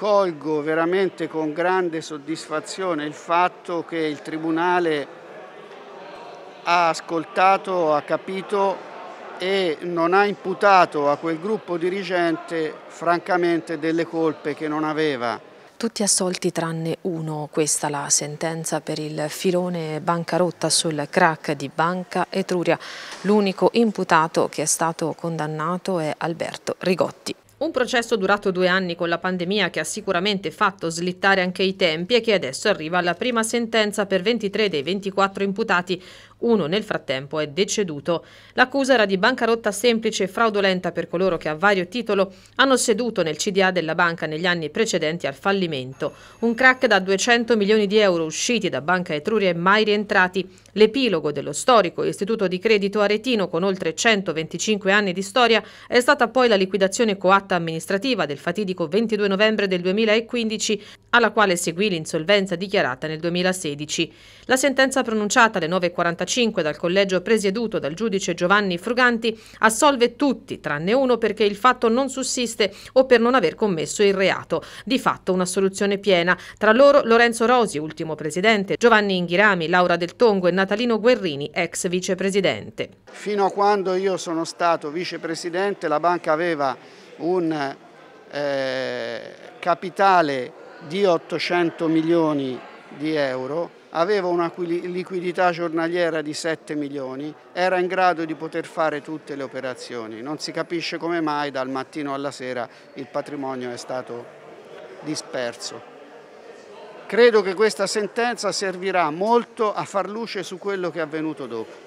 accolgo veramente con grande soddisfazione il fatto che il Tribunale ha ascoltato, ha capito e non ha imputato a quel gruppo dirigente francamente delle colpe che non aveva. Tutti assolti tranne uno, questa la sentenza per il filone bancarotta sul crack di Banca Etruria. L'unico imputato che è stato condannato è Alberto Rigotti. Un processo durato due anni con la pandemia che ha sicuramente fatto slittare anche i tempi e che adesso arriva alla prima sentenza per 23 dei 24 imputati. Uno nel frattempo è deceduto. L'accusa era di bancarotta semplice e fraudolenta per coloro che a vario titolo hanno seduto nel CDA della banca negli anni precedenti al fallimento. Un crack da 200 milioni di euro usciti da Banca Etruria e mai rientrati. L'epilogo dello storico istituto di credito aretino con oltre 125 anni di storia è stata poi la liquidazione coatta amministrativa del fatidico 22 novembre del 2015 alla quale seguì l'insolvenza dichiarata nel 2016. La sentenza pronunciata alle 9.45 1995 dal collegio presieduto dal giudice Giovanni Fruganti assolve tutti, tranne uno perché il fatto non sussiste o per non aver commesso il reato. Di fatto una soluzione piena. Tra loro Lorenzo Rosi, ultimo presidente, Giovanni Inghirami, Laura Del Tongo e Natalino Guerrini, ex vicepresidente. Fino a quando io sono stato vicepresidente la banca aveva un eh, capitale di 800 milioni di euro aveva una liquidità giornaliera di 7 milioni, era in grado di poter fare tutte le operazioni. Non si capisce come mai dal mattino alla sera il patrimonio è stato disperso. Credo che questa sentenza servirà molto a far luce su quello che è avvenuto dopo.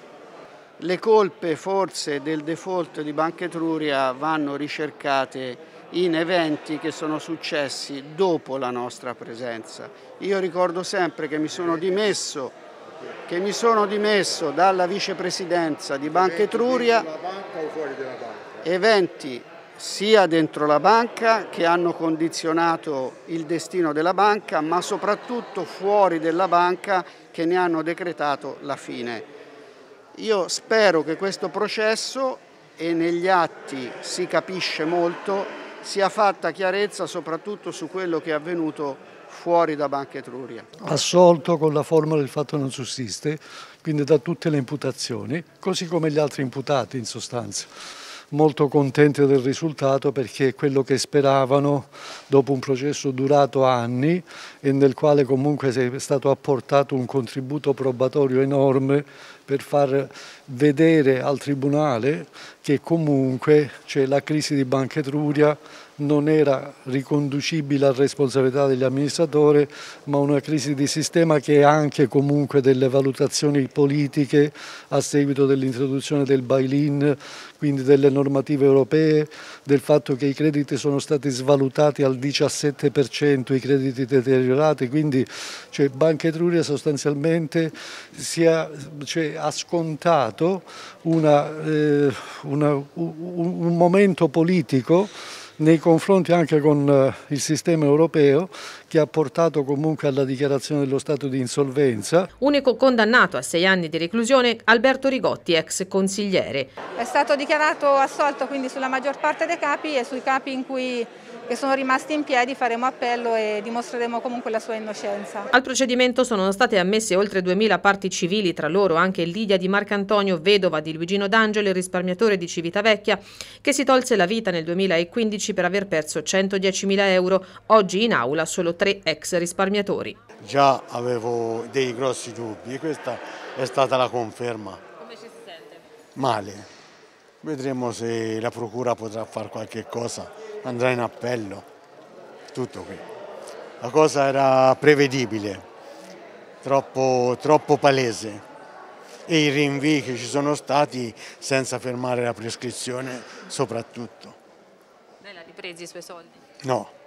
Le colpe forse del default di Banca Etruria vanno ricercate in eventi che sono successi dopo la nostra presenza. Io ricordo sempre che mi sono dimesso, mi sono dimesso dalla vicepresidenza di Banca Etruria eventi sia dentro la banca che hanno condizionato il destino della banca ma soprattutto fuori della banca che ne hanno decretato la fine. Io spero che questo processo e negli atti si capisce molto sia fatta chiarezza soprattutto su quello che è avvenuto fuori da Banca Etruria. Assolto con la formula del fatto non sussiste, quindi da tutte le imputazioni, così come gli altri imputati in sostanza. Molto contenti del risultato perché è quello che speravano dopo un processo durato anni e nel quale comunque è stato apportato un contributo probatorio enorme per far vedere al Tribunale che comunque cioè, la crisi di Banca Etruria non era riconducibile a responsabilità degli amministratori, ma una crisi di sistema che è anche comunque delle valutazioni politiche a seguito dell'introduzione del bail-in, quindi delle normative europee, del fatto che i crediti sono stati svalutati al 17%, i crediti deteriorati, quindi cioè, Banca Etruria sostanzialmente ha, cioè, ha, scontato una, eh, una, un momento politico nei confronti anche con eh, il sistema europeo che ha portato comunque alla dichiarazione dello stato di insolvenza. Unico condannato a sei anni di reclusione Alberto Rigotti, ex consigliere. È stato dichiarato assolto quindi sulla maggior parte dei capi e sui capi in cui che sono rimasti in piedi faremo appello e dimostreremo comunque la sua innocenza. Al procedimento sono state ammesse oltre 2000 parti civili, tra loro anche Lidia Di Marcantonio, vedova di Luigino D'Angelo e risparmiatore di Civitavecchia, che si tolse la vita nel 2015 per aver perso 110.000 euro, oggi in aula solo tre ex risparmiatori. Già avevo dei grossi dubbi e questa è stata la conferma. Come ci si sente? Male. Vedremo se la procura potrà fare qualche cosa andrà in appello, tutto qui. La cosa era prevedibile, troppo, troppo palese e i rinvii che ci sono stati senza fermare la prescrizione soprattutto. Lei l'ha ripresi i suoi soldi? No.